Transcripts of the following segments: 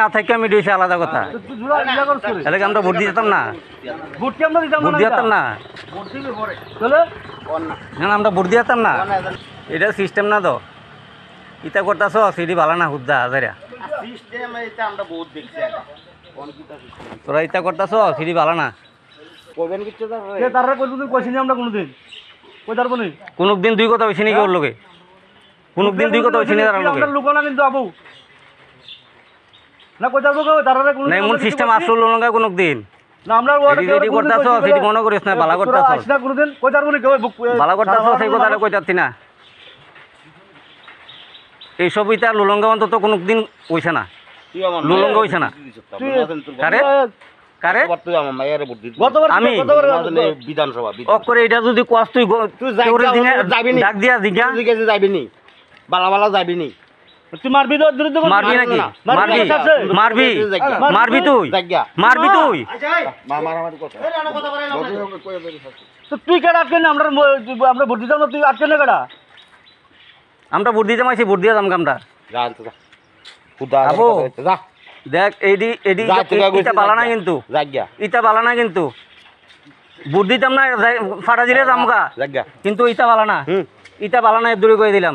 না থাকে আমি দিয়েছি আলাদা কথা তাহলে আমরা ভোট দিতাম না ভোট দিতাম না না আমরা ভোট দিয়ে যেতাম না এটা সিস্টেম না তো ইটা করতেছ সিডি ভালো না হুদ্দা হাজারা তোরা ইটা করতেছ সিডি ভালো না কোনদিন দুই কথা বেশি নাকি হ্যাঁ? ওর লোকে কোনদিন দুই কথা বেশি নাকি লোকে লুকো না কিন্তু আবু না কোথাও কোনো নাই মন সিস্টেম আসল লঙ্গা কোনো দিন না আমরা ওয়ার্ড রেডি সেটি মনে করিস না কই তার বলি বুক সেই না এই সবই তার লুলঙ্গা অন্তত কোনো দিন হইছে না লুলঙ্গা হইছে না কারে বিধানসভা তুই যাবি ডাক দিয়া জিজ্ঞা যাবি বালা বালা যাবি নি আচ্ছা, আমরা আমরা দেখ এডি ইটা বালা না কিন্তু ইটা বালা না ফাটা দিলে হ্যাঁ, কিন্তু ইটা বালা না ইটা বালা না দূরে করে দিলাম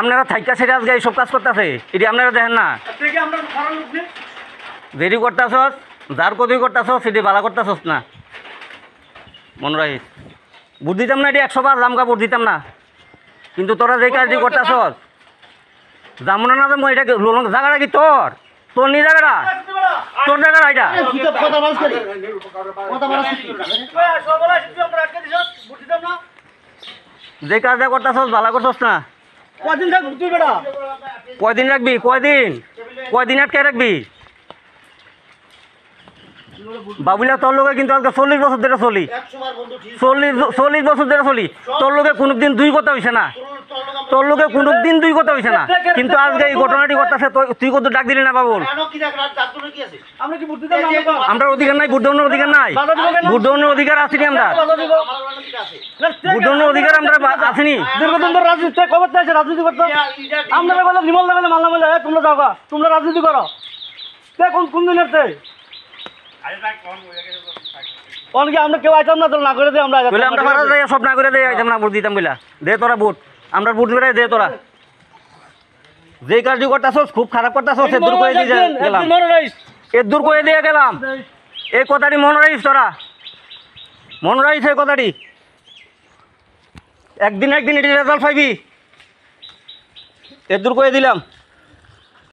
আপনারা থাইকা সেরে আজকে এইসব কাজ করতেছে এটি আপনারা দেখেন না দেরি করতেছ যার কদি করতেছ সেটি বালা করতেছ না মনে রাখিস বুট দিতাম না এটি একশো বার লামকা ভোট দিতাম না কিন্তু তোরা যে কাজটি করতেছস যাবো না যাবো এটা জায়গাটা কি তোর তোর নি জায়গাটা তোর জায়গাটা এটা যে কাজটা করতেছ ভালো করছ না কদিন রাখবি তুই বেড়া কদিন রাখবি কদিন কদিন আটকে রাখবি বাবুলা তোর লোকে কিন্তু আজকে চল্লিশ বছর ধরে চলি চল্লিশ চল্লিশ বছর ধরে চলি তোর লোকে কোনোদিন দুই কথা হয়েছে না তোর লোকে কোনোদিন দুই কথা হয়েছে না কিন্তু আজকে এই ঘটনাটি ঘটতেছে তুই কত ডাক দিলি না বাবুল আমরা অধিকার নাই বুদ্ধ অধিকার নাই বুদ্ধ অধিকার আসিনি আমরা অধিকার আমরা আসেনি হ্যাঁ, দীর্ঘদিন ধরে হ্যাঁ। রাজনীতি খবর চাইছে রাজনীতি করতে আমরা বলে নিমল দেবে তোমরা যাও তোমরা রাজনীতি করো কোন কোন দিনের চাই অনেকে আমরা কেউ আইতাম না তোর না করে আমরা আমরা সব না করে আইতাম না ভোট দিতাম বলে দে তোরা ভোট আমরা ভোট বেড়াই দে তোরা যে কাজটি করতেছস খুব খারাপ করতেছস এ দূর করে দিয়ে গেলাম এ দূর করে দিয়ে গেলাম এই কথাটি মনে রাখিস তোরা মনে রাখিস এই কথাটি একদিন একদিন এটি রেজাল্ট পাইবি এর দূর করে দিলাম